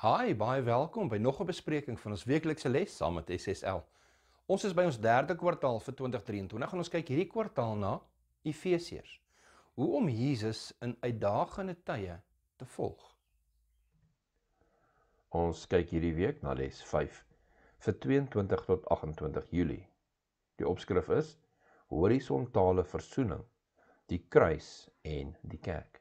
Hi, baie welkom by nog 'n bespreking van ons weeklikse les saam met SSL. Ons is by ons derde kwartaal vir 2023 en ons kyk hierdie kwartaal na Efesiërs. Hoe om Jesus in uitdagende tye te volg. Ons kyk hierdie week na les 5 vir 22 tot 28 Julie. Die opskrif is horisontale versoening, die kruis en die kerk.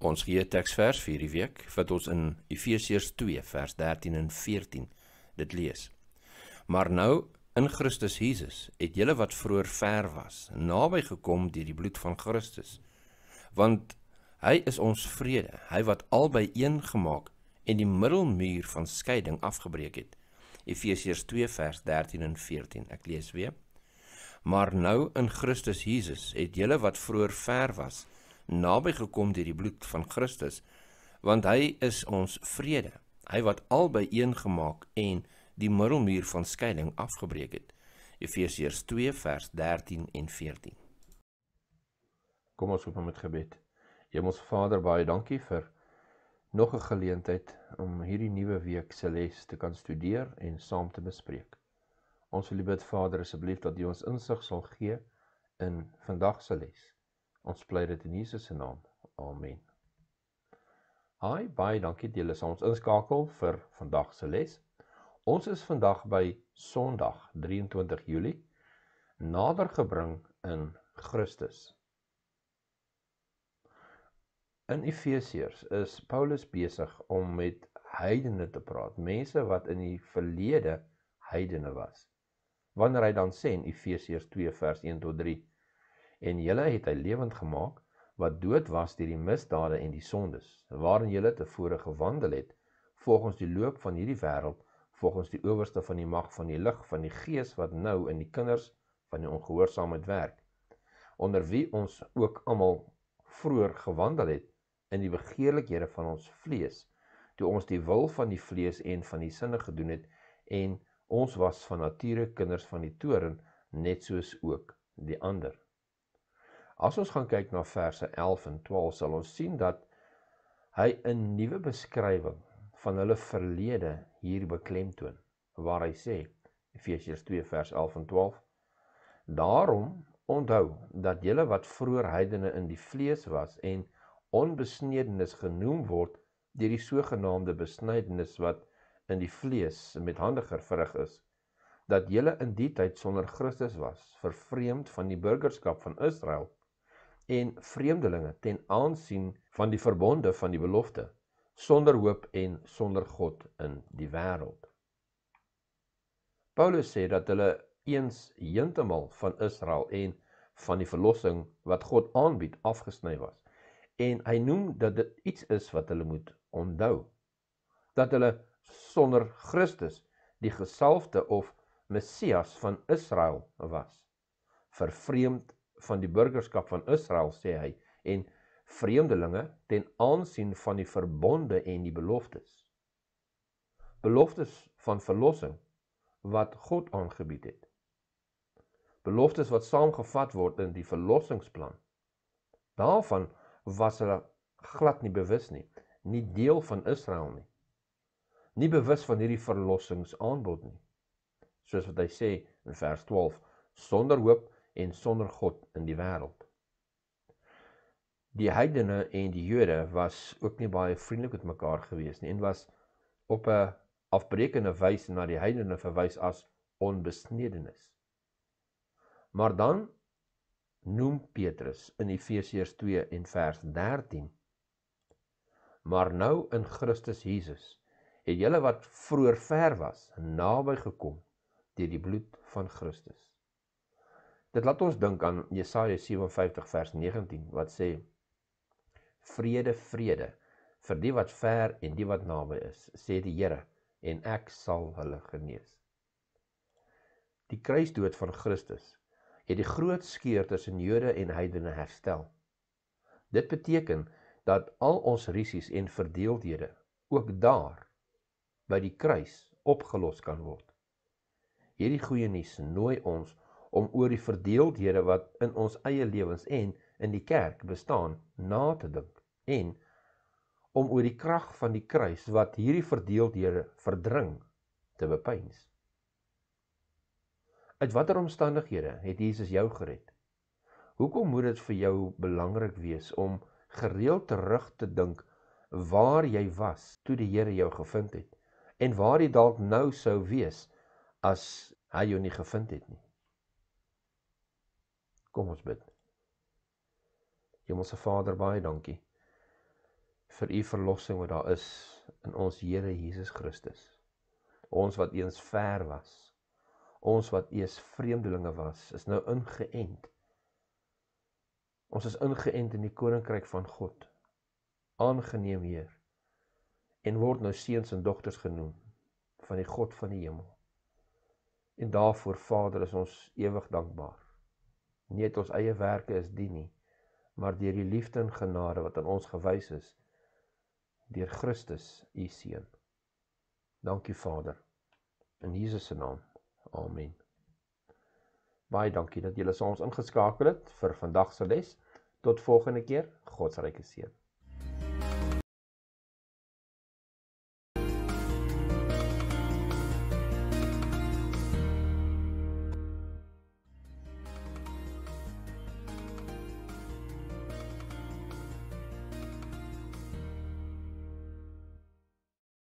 Ons gee teksvers vir hierdie week wat ons in Efesiërs 2 vers 13 en 14 dit lees. Maar nou in Christus Jesus het julle wat vroeër ver was, naby gekom deur die bloed van Christus. Want hy is ons vrede, hy wat albei een gemaak en die middelmuur van skeiding afgebreek het. Efesiërs 2 vers 13 en 14. Ek lees weer. Maar nou in Christus Jesus het julle wat vroeër ver was, naby gekom deur die bloed van Christus, want hy is ons vrede. Hy wat albei een gemaak en die middelmuur van skeiding afgebreek het. Efesiërs 2 vers 13 en 14. Kom ons op met gebed. Hemelse Vader, baie dankie vir nog 'n geleentheid om hierdie nuwe week se les te kan studeer en saam te bespreek. Ons wil U bid Vader asseblief dat U ons insig sal gee in vandag se les. Ons bly dit in Jesus se naam. Amen. Hi, baie dankie dat julle ons inskakel vir vandag se les. Ons is vandag by Sondag 23 Julie nadergebring in Christus. In Efesiërs is Paulus besig om met heidene te praat, mense wat in die verlede heidene was. Wanneer hy dan sê in Efesiërs 2 vers 1 tot 3 en julle het hy lewend gemaak wat dood was deur die misdade en die sondes waarin julle tevore gewandel het volgens die loop van hierdie wêreld volgens die owerste van die mag van die lig van die gees wat nou in die kinders van die ongehoorsaamheid werk onder wie ons ook almal vroeër gewandel het in die begeerlikhede van ons vlees toe ons die wil van die vlees en van die sinne gedoen het en ons was van nature kinders van die toren net soos ook die ander As ons gaan kyk na verse 11 en 12 sal ons sien dat hy 'n nuwe beskrywing van hulle verlede hier beklemtoon waar hy sê Efesiërs 2 vers 11 en 12 Daarom onthou dat julle wat vroeër heidene in die vlees was en onbesnedenis genoem word deur die sogenaamde besnedenis wat in die vlees met hande gerig is dat julle in die tyd sonder Christus was vervreemd van die burgerskap van Israel en vreemdelinge ten aansien van die verbonde van die belofte, sonder hoop en sonder God in die wêreld. Paulus sê dat hulle eens heeltemal van Israel en van die verlossing wat God aanbied afgesny was en hy noem dat dit iets is wat hulle moet onthou dat hulle sonder Christus die gesalfde of Messias van Israel was vervreemd van die burgerskap van Israel, sê hy, en vreemdelinge ten aansien van die verbonde en die beloftes. Beloftes van verlossing wat God aangebied het. Beloftes wat saamgevat word in die verlossingsplan. Daarvan was hulle glad nie bewus nie, nie deel van Israel nie. Nie bewus van hierdie verlossingsaanbod nie. Soos wat hy sê in vers 12, sonder hoop, en sonder God in die wêreld. Die heidene en die Jode was ook nie baie vriendelik met mekaar gewees nie en was op 'n afbreekende wyse na die heidene verwys as onbesnedenis. Maar dan noem Petrus in Efesiërs 2 en vers 13: Maar nou in Christus Jesus het julle wat vroeër ver was naby gekom deur die bloed van Christus. Dit laat ons dink aan Jesaja 57 vers 19 wat sê Vrede, vrede vir die wat ver en die wat naby is, sê die Here, en ek sal hulle genees. Die kruisdood van Christus het die groot skeur tussen Jode en heidene herstel. Dit beteken dat al ons rissies en verdeeldhede ook daar by die kruis opgelos kan word. Hierdie goeie nuus nooi ons om oor die verdeeldhede wat in ons eie lewens en in die kerk bestaan na te dink en om oor die krag van die kruis wat hierdie verdeeldhede verdring te bepeins. Uit watter omstandighede het Jesus jou gered? Hoekom moet dit vir jou belangrik wees om gereeld terug te dink waar jy was toe die Here jou gevind het en waar jy dalk nou sou wees as hy jou nie gevind het nie? Kom ons bid. Hemelse Vader, baie dankie vir u verlossing wat daar is in ons Here Jesus Christus. Ons wat eens ver was, ons wat eens vreemdelinge was, is nou ingeënt. Ons is ingeënt in die koninkryk van God. Aangeneem Heer en word nou seuns en dogters genoem van die God van die hemel. En daarvoor Vader is ons ewig dankbaar nie uit ons eie werke is dien nie, maar deur die liefde en genade wat aan ons gewys is deur Christus, u seun. Dankie Vader. In Jesus se naam. Amen. Baie dankie dat julle ons ingeskakel het vir vandag se les. Tot volgende keer. God se ryke seën.